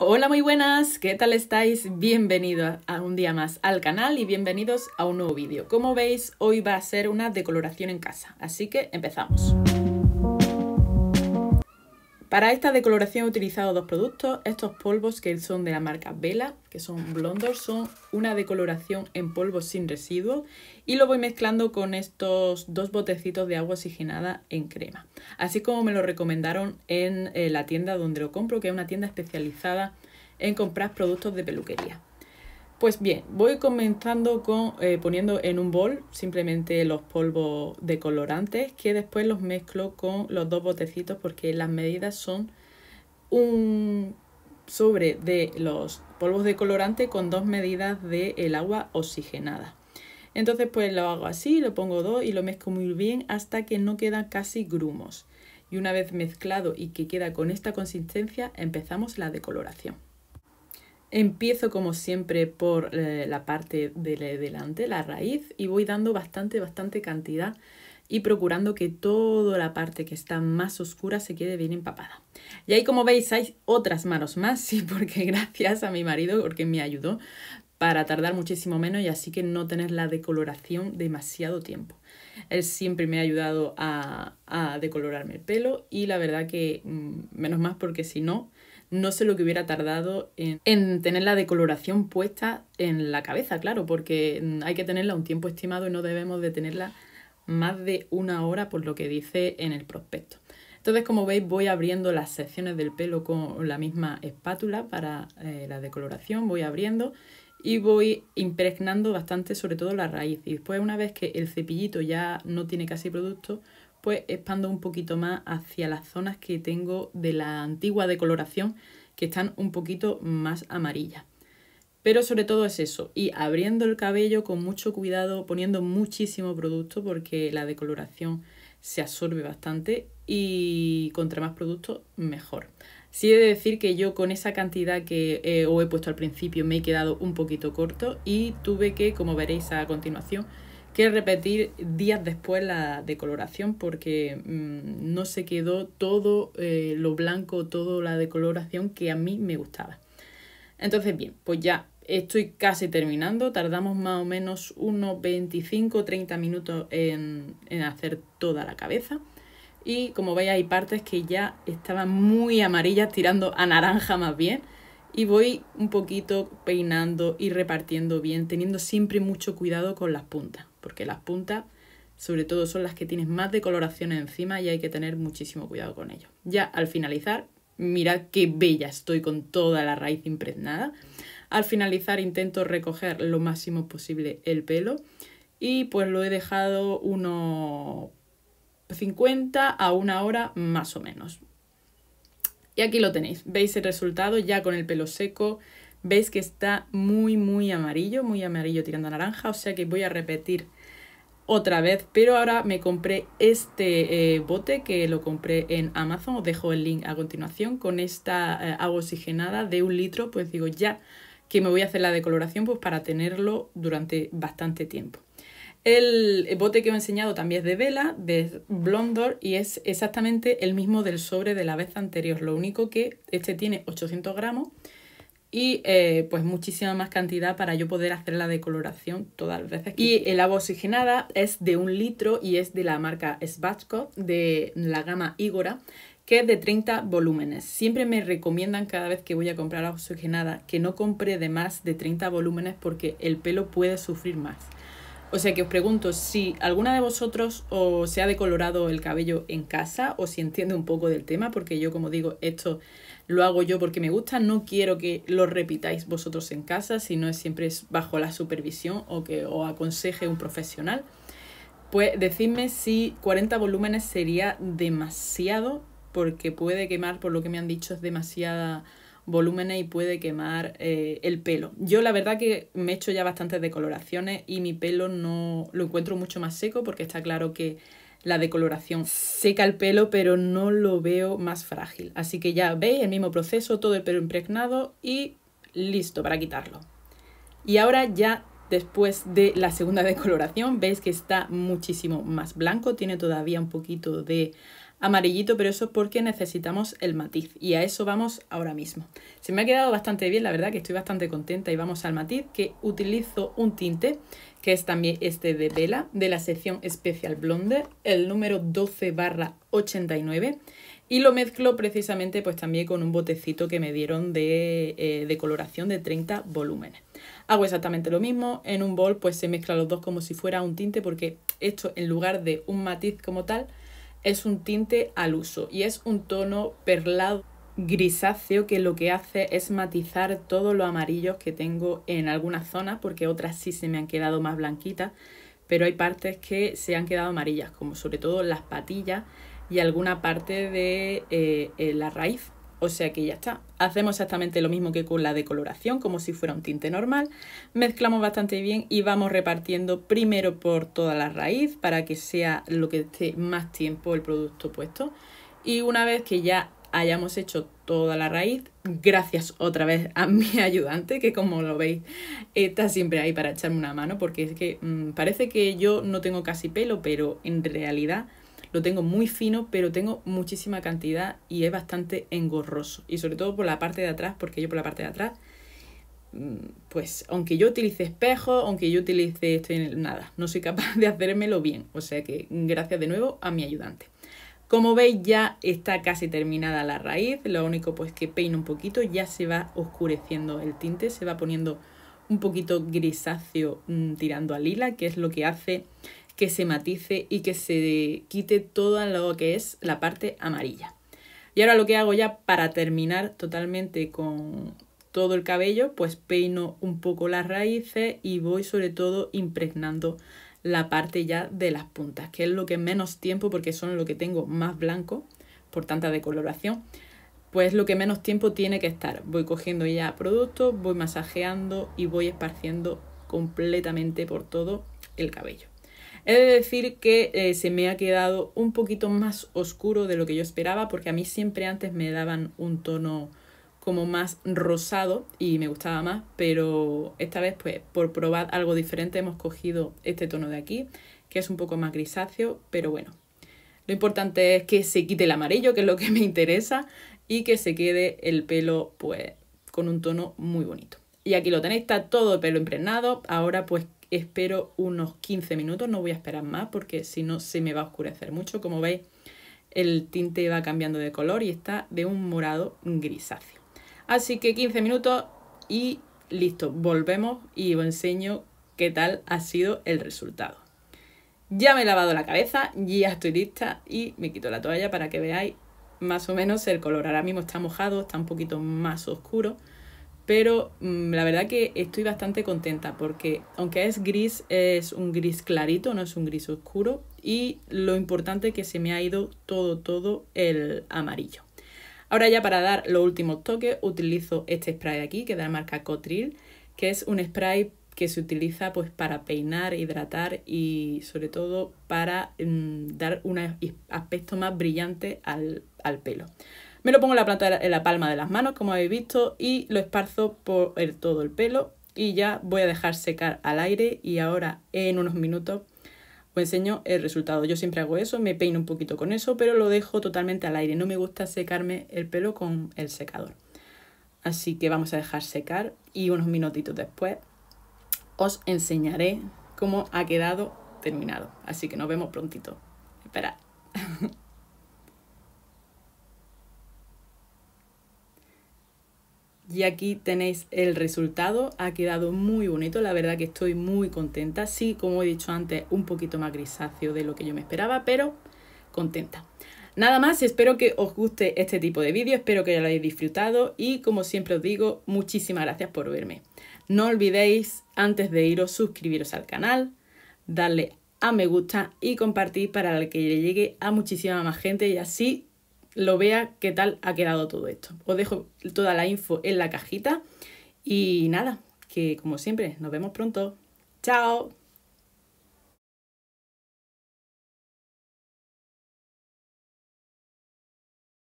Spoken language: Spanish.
Hola, muy buenas, ¿qué tal estáis? Bienvenidos a un día más al canal y bienvenidos a un nuevo vídeo. Como veis, hoy va a ser una decoloración en casa, así que empezamos. Para esta decoloración he utilizado dos productos. Estos polvos que son de la marca Vela, que son blondos, son una decoloración en polvo sin residuos. Y lo voy mezclando con estos dos botecitos de agua oxigenada en crema. Así como me lo recomendaron en eh, la tienda donde lo compro, que es una tienda especializada en comprar productos de peluquería. Pues bien, voy comenzando con eh, poniendo en un bol simplemente los polvos de colorantes que después los mezclo con los dos botecitos porque las medidas son un sobre de los polvos de colorante con dos medidas del el agua oxigenada. Entonces pues lo hago así, lo pongo dos y lo mezclo muy bien hasta que no quedan casi grumos. Y una vez mezclado y que queda con esta consistencia empezamos la decoloración. Empiezo como siempre por eh, la parte de delante, la raíz, y voy dando bastante, bastante cantidad y procurando que toda la parte que está más oscura se quede bien empapada. Y ahí como veis hay otras manos más, sí, porque gracias a mi marido, porque me ayudó para tardar muchísimo menos y así que no tener la decoloración demasiado tiempo. Él siempre me ha ayudado a, a decolorarme el pelo y la verdad que mm, menos más porque si no no sé lo que hubiera tardado en, tener la decoloración puesta en la cabeza, claro, porque hay que tenerla un tiempo estimado y no debemos de tenerla más de una hora por lo que dice en el prospecto. Entonces, como veis, voy abriendo las secciones del pelo con la misma espátula para eh, la decoloración, voy abriendo y voy impregnando bastante sobre todo la raíz. Y después, una vez que el cepillito ya no tiene casi producto, pues expando un poquito más hacia las zonas que tengo de la antigua decoloración que están un poquito más amarillas. Pero sobre todo es eso, y abriendo el cabello con mucho cuidado, poniendo muchísimo producto porque la decoloración se absorbe bastante y contra más producto mejor. Sí he de decir que yo con esa cantidad que eh, os he puesto al principio me he quedado un poquito corto y tuve que, como veréis a continuación, que repetir días después la decoloración porque mm, no se quedó todo eh, lo blanco, toda la decoloración que a mí me gustaba. Entonces, bien, pues ya estoy casi terminando. Tardamos más o menos unos 25-30 minutos en, en hacer toda la cabeza. Y como veis hay partes que ya estaban muy amarillas, tirando a naranja más bien. Y voy un poquito peinando y repartiendo bien, teniendo siempre mucho cuidado con las puntas porque las puntas sobre todo son las que tienes más decoloración encima y hay que tener muchísimo cuidado con ello. Ya al finalizar, mirad qué bella estoy con toda la raíz impregnada. Al finalizar intento recoger lo máximo posible el pelo y pues lo he dejado unos 50 a una hora más o menos. Y aquí lo tenéis, veis el resultado ya con el pelo seco, veis que está muy, muy amarillo, muy amarillo tirando a naranja, o sea que voy a repetir otra vez, pero ahora me compré este eh, bote que lo compré en Amazon, os dejo el link a continuación, con esta eh, agua oxigenada de un litro, pues digo ya que me voy a hacer la decoloración pues para tenerlo durante bastante tiempo. El bote que os he enseñado también es de vela, de Blondor, y es exactamente el mismo del sobre de la vez anterior, lo único que este tiene 800 gramos, y eh, pues muchísima más cantidad para yo poder hacer la decoloración todas las veces. Y el agua oxigenada es de un litro y es de la marca Sbatchkov de la gama Igora que es de 30 volúmenes. Siempre me recomiendan cada vez que voy a comprar agua oxigenada que no compre de más de 30 volúmenes porque el pelo puede sufrir más. O sea que os pregunto si alguna de vosotros o se ha decolorado el cabello en casa o si entiende un poco del tema, porque yo como digo, esto lo hago yo porque me gusta, no quiero que lo repitáis vosotros en casa, si no es siempre bajo la supervisión o que os aconseje un profesional. Pues decidme si 40 volúmenes sería demasiado, porque puede quemar, por lo que me han dicho, es demasiada volúmenes y puede quemar eh, el pelo. Yo la verdad que me he hecho ya bastantes decoloraciones y mi pelo no lo encuentro mucho más seco porque está claro que la decoloración. Seca el pelo, pero no lo veo más frágil. Así que ya veis el mismo proceso, todo el pelo impregnado y listo para quitarlo. Y ahora ya después de la segunda decoloración, veis que está muchísimo más blanco, tiene todavía un poquito de amarillito, pero eso es porque necesitamos el matiz y a eso vamos ahora mismo. Se me ha quedado bastante bien, la verdad que estoy bastante contenta y vamos al matiz que utilizo un tinte que es también este de Vela, de la sección Special Blonde, el número 12 barra 89. Y lo mezclo precisamente pues también con un botecito que me dieron de, eh, de, coloración de 30 volúmenes. Hago exactamente lo mismo, en un bol pues se mezclan los dos como si fuera un tinte porque esto en lugar de un matiz como tal es un tinte al uso y es un tono perlado grisáceo que lo que hace es matizar todos los amarillos que tengo en algunas zonas porque otras sí se me han quedado más blanquitas pero hay partes que se han quedado amarillas como sobre todo las patillas y alguna parte de eh, eh, la raíz o sea que ya está. Hacemos exactamente lo mismo que con la decoloración, como si fuera un tinte normal. Mezclamos bastante bien y vamos repartiendo primero por toda la raíz para que sea lo que esté más tiempo el producto puesto. Y una vez que ya hayamos hecho toda la raíz. Gracias otra vez a mi ayudante, que como lo veis, está siempre ahí para echarme una mano, porque es que mm, parece que yo no tengo casi pelo, pero en realidad lo tengo muy fino, pero tengo muchísima cantidad y es bastante engorroso. Y sobre todo por la parte de atrás, porque yo por la parte de atrás, mm, pues aunque yo utilice espejo, aunque yo utilice esto, nada, no soy capaz de hacérmelo bien. O sea que gracias de nuevo a mi ayudante. Como veis ya está casi terminada la raíz, lo único pues que peino un poquito, ya se va oscureciendo el tinte, se va poniendo un poquito grisáceo mm, tirando a lila, que es lo que hace que se matice y que se quite todo lo que es la parte amarilla. Y ahora lo que hago ya para terminar totalmente con todo el cabello, pues peino un poco las raíces y voy sobre todo impregnando la parte ya de las puntas, que es lo que menos tiempo, porque son lo que tengo más blanco, por tanta decoloración, pues lo que menos tiempo tiene que estar. Voy cogiendo ya productos voy masajeando y voy esparciendo completamente por todo el cabello. He de decir que eh, se me ha quedado un poquito más oscuro de lo que yo esperaba, porque a mí siempre antes me daban un tono como más rosado y me gustaba más, pero esta vez pues por probar algo diferente hemos cogido este tono de aquí, que es un poco más grisáceo, pero bueno. Lo importante es que se quite el amarillo, que es lo que me interesa, y que se quede el pelo pues con un tono muy bonito. Y aquí lo tenéis, está todo el pelo impregnado, ahora pues espero unos 15 minutos, no voy a esperar más porque si no se me va a oscurecer mucho, como veis el tinte va cambiando de color y está de un morado grisáceo. Así que 15 minutos y listo, volvemos y os enseño qué tal ha sido el resultado. Ya me he lavado la cabeza, ya estoy lista y me quito la toalla para que veáis más o menos el color. Ahora mismo está mojado, está un poquito más oscuro, pero mm, la verdad que estoy bastante contenta porque aunque es gris, es un gris clarito, no es un gris oscuro y lo importante es que se me ha ido todo, todo el amarillo. Ahora ya para dar los últimos toques utilizo este spray aquí, que es de la marca Cotril, que es un spray que se utiliza pues para peinar, hidratar y sobre todo para mm, dar un aspecto más brillante al, pelo. Me lo pongo en la, planta en la palma de las manos, como habéis visto, y lo esparzo por todo el pelo y ya voy a dejar secar al aire y ahora en unos minutos os pues enseño el resultado. Yo siempre hago eso, me peino un poquito con eso, pero lo dejo totalmente al aire. No me gusta secarme el pelo con el secador. Así que vamos a dejar secar y unos minutitos después os enseñaré cómo ha quedado terminado. Así que nos vemos prontito. Esperad. Y aquí tenéis el resultado, ha quedado muy bonito, la verdad que estoy muy contenta. Sí, como he dicho antes, un poquito más grisáceo de lo que yo me esperaba, pero contenta. Nada más, espero que os guste este tipo de vídeo, espero que ya lo hayáis disfrutado y como siempre os digo, muchísimas gracias por verme. No olvidéis, antes de iros, suscribiros al canal, darle a me gusta y compartir para que llegue a muchísima más gente y así lo vea qué tal ha quedado todo esto. Os dejo toda la info en la cajita y nada, que como siempre, nos vemos pronto. ¡Chao!